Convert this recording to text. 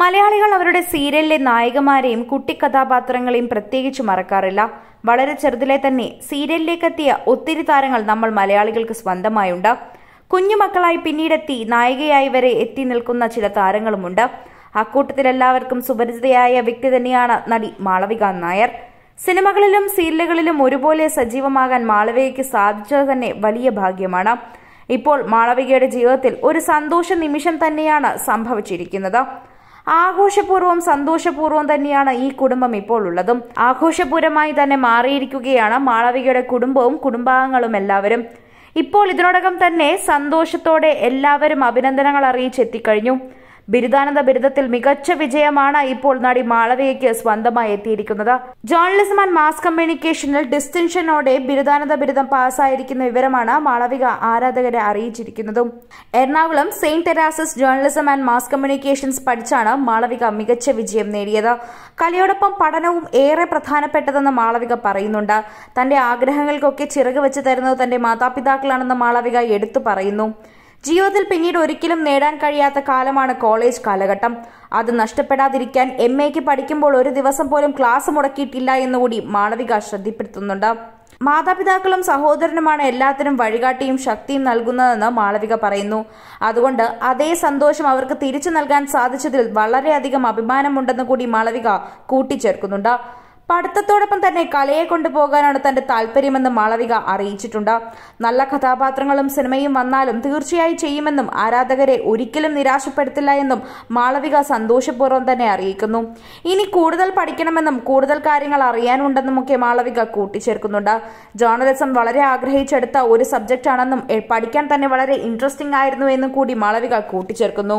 മലയാളികൾ അവരുടെ സീരിയലിലെ നായികമാരെയും കുട്ടിക്കഥാപാത്രങ്ങളെയും പ്രത്യേകിച്ച് മറക്കാറില്ല വളരെ ചെറുതിലെ തന്നെ സീരിയലിലേക്കെത്തിയ ഒത്തിരി താരങ്ങൾ നമ്മൾ മലയാളികൾക്ക് സ്വന്തമായുണ്ട് കുഞ്ഞുമക്കളായി പിന്നീടെത്തി നായികയായി വരെ എത്തി നിൽക്കുന്ന ചില താരങ്ങളുമുണ്ട് അക്കൂട്ടത്തിലെല്ലാവർക്കും എല്ലാവർക്കും സുപരിചിതയായ വ്യക്തി തന്നെയാണ് നടി മാളവിക നായർ സിനിമകളിലും സീരിയലുകളിലും ഒരുപോലെ സജീവമാകാൻ മാളവികയ്ക്ക് സാധിച്ചത് തന്നെ വലിയ ഭാഗ്യമാണ് ഇപ്പോൾ മാളവികയുടെ ജീവിതത്തിൽ ഒരു സന്തോഷ നിമിഷം തന്നെയാണ് സംഭവിച്ചിരിക്കുന്നത് ആഘോഷപൂർവ്വം സന്തോഷപൂർവ്വം തന്നെയാണ് ഈ കുടുംബം ഇപ്പോൾ ഉള്ളതും ആഘോഷപൂരമായി തന്നെ മാറിയിരിക്കുകയാണ് മാളവികയുടെ കുടുംബവും കുടുംബാംഗങ്ങളും എല്ലാവരും ഇപ്പോൾ ഇതിനോടകം തന്നെ സന്തോഷത്തോടെ എല്ലാവരും അഭിനന്ദനങ്ങൾ അറിയിച്ചെത്തിക്കഴിഞ്ഞു ബിരുദാനന്ത ബിരുദത്തിൽ മികച്ച വിജയമാണ് ഇപ്പോൾ നടി മാളവികയ്ക്ക് സ്വന്തമായി എത്തിയിരിക്കുന്നത് ജേർണലിസം ആൻഡ് മാസ് കമ്മ്യൂണിക്കേഷനിൽ ഡിസ്റ്റിൻഷനോടെ ബിരുദാനന്ദ ബിരുദം പാസ്സായിരിക്കുന്ന വിവരമാണ് മാളവിക ആരാധകരെ അറിയിച്ചിരിക്കുന്നതും Ernakulam Saint Teresa's journalism and mass communications പഠിച്ചാണ് മാളവിക മികച്ച വിജയം നേടിയത് കലയോടൊപ്പം പഠനവും ഏറെ പ്രധാനപ്പെട്ടതെന്ന് മാളവിക പറയുന്നുണ്ട് തന്റെ ആഗ്രഹങ്ങൾക്കൊക്കെ ചിറക് വെച്ച് തരുന്നത് തന്റെ മാതാപിതാക്കളാണെന്ന് മാളവിക എടുത്തു പറയുന്നു ജീവിതത്തിൽ പിന്നീട് ഒരിക്കലും നേടാൻ കഴിയാത്ത കാലമാണ് കോളേജ് കാലഘട്ടം അത് നഷ്ടപ്പെടാതിരിക്കാൻ എം എക്ക് പഠിക്കുമ്പോൾ ഒരു ദിവസം പോലും ക്ലാസ് മുടക്കിയിട്ടില്ല എന്നുകൂടി മാളവിക ശ്രദ്ധപ്പെടുത്തുന്നുണ്ട് മാതാപിതാക്കളും സഹോദരനുമാണ് എല്ലാത്തിനും വഴികാട്ടിയും ശക്തിയും നൽകുന്നതെന്ന് മാളവിക പറയുന്നു അതുകൊണ്ട് അതേ സന്തോഷം അവർക്ക് തിരിച്ചു നൽകാൻ സാധിച്ചതിൽ വളരെയധികം അഭിമാനമുണ്ടെന്ന് കൂടി മാളവിക കൂട്ടിച്ചേർക്കുന്നുണ്ട് പഠിത്തത്തോടൊപ്പം തന്നെ കലയെ കൊണ്ടുപോകാനാണ് തന്റെ താല്പര്യമെന്ന് മാളവിക അറിയിച്ചിട്ടുണ്ട് നല്ല കഥാപാത്രങ്ങളും സിനിമയും വന്നാലും തീർച്ചയായി ചെയ്യുമെന്നും ആരാധകരെ ഒരിക്കലും നിരാശപ്പെടുത്തില്ല എന്നും മാളവിക സന്തോഷപൂർവ്വം തന്നെ അറിയിക്കുന്നു ഇനി കൂടുതൽ പഠിക്കണമെന്നും കൂടുതൽ കാര്യങ്ങൾ അറിയാനുണ്ടെന്നും ഒക്കെ മാളവിക കൂട്ടിച്ചേർക്കുന്നുണ്ട് ജേർണലിസം വളരെ ആഗ്രഹിച്ചെടുത്ത ഒരു സബ്ജക്റ്റാണെന്നും പഠിക്കാൻ തന്നെ വളരെ ഇൻട്രസ്റ്റിംഗ് ആയിരുന്നു എന്നും കൂടി മാളവിക കൂട്ടിച്ചേർക്കുന്നു